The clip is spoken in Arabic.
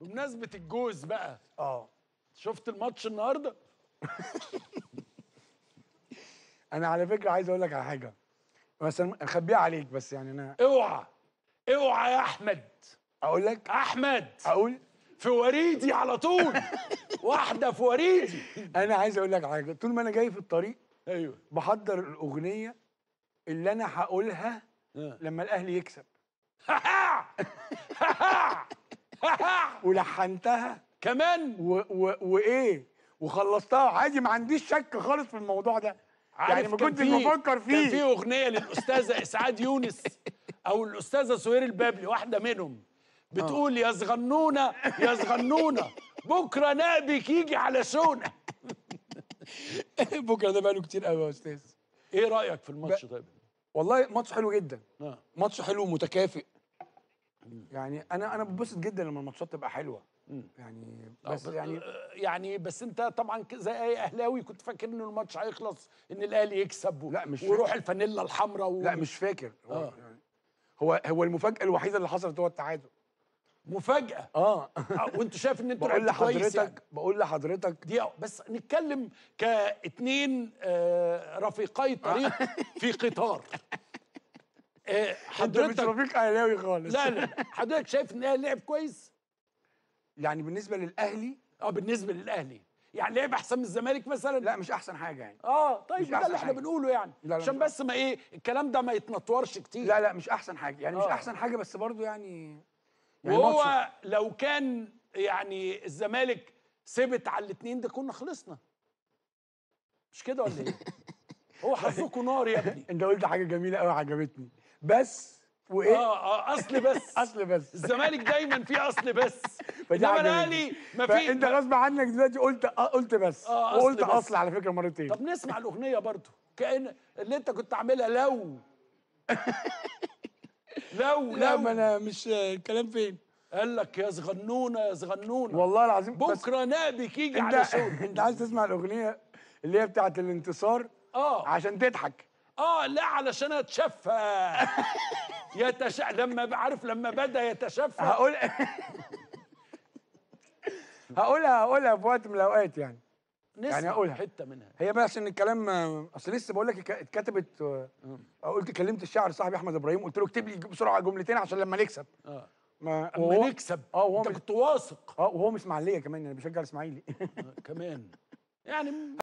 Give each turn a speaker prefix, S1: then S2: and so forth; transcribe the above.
S1: بمناسبه الجوز بقى اه شفت الماتش النهارده انا على فكره عايز اقول لك على حاجه بس انا اخبيها عليك بس يعني انا اوعى اوعى يا احمد اقول لك احمد اقول في وريدي على طول واحده في وريدي انا عايز اقول لك على حاجه طول ما انا جاي في الطريق ايوه بحضر الاغنيه اللي انا هقولها آه. لما الاهلي يكسب ولحنتها كمان و و وايه وخلصتها عادي ما عنديش شك خالص في الموضوع ده يعني ما كنتش بفكر فيه كان في اغنيه للاستاذه اسعاد يونس او الاستاذه سهير البابلي واحده منهم بتقول آه. يا صغنونه يا صغنونه بكره نابك يجي على شونه بكره ده بقاله كتير قوي يا استاذ ايه رايك في الماتش طيب والله ماتش حلو جدا آه. ماتش حلو متكافئ يعني انا انا ببسط جدا لما الماتشات تبقى حلوه يعني بس يعني آه، يعني بس انت طبعا زي اي اهلاوي كنت فاكر ان الماتش هيخلص ان الاهلي يكسب لا مش ويروح الفانيلا الحمراء و... لا مش فاكر آه. يعني هو هو المفاجاه الوحيده اللي حصلت هو التعادل مفاجاه اه, آه. وانت شايف ان انت بقول لحضرتك يعني. بقول لحضرتك دي بس نتكلم كاثنين آه رفيقي طريق آه. في قطار إيه، حضرتك مش رفيق اهلاوي خالص لا لا حضرتك شايف ان الاهلي لعب كويس؟ يعني بالنسبه للاهلي اه بالنسبه للاهلي يعني لعب احسن من الزمالك مثلا لا مش احسن حاجه يعني اه طيب ده اللي احنا بنقوله يعني عشان بس ما ايه الكلام ده ما يتنطورش كتير لا لا مش احسن حاجه يعني آه. مش احسن حاجه بس برضو يعني, يعني وهو لو كان يعني الزمالك ثبت على الاثنين ده كنا خلصنا مش كده ولا ايه هو حظكم نار يا ابني انت قلت حاجه جميله قوي عجبتني بس وايه اه اه اصل بس اصل بس الزمالك دايما في اصل بس انما الاهلي ما في انت غصب عنك دلوقتي قلت آه، قلت بس آه وقلت أصل, بس. اصل على فكره مرتين طب نسمع الاغنيه برضو كان اللي انت كنت عاملها لو لو لا لو ما انا مش آه، الكلام فين قال لك يا صغنونه يا صغنونه والله العظيم بكره نابك يجي على شغل انت عايز تسمع الاغنيه اللي هي بتاعت الانتصار اه عشان تضحك اه لا علشان اتشفى يتش لما بعرف لما بدا يتشفى هقول هقولها هقولها في وقت من الاوقات يعني يعني هقولها حته منها هي بس ان الكلام اصل لسه بقول لك اتكتبت قلت كلمت الشاعر صاحبي احمد ابراهيم قلت له اكتب لي بسرعه جملتين عشان لما نكسب اه ما وهو نكسب اه وهو انت كنت واثق اه وهو مش معليه كمان انا يعني بشجع الاسماعيلي آه، كمان يعني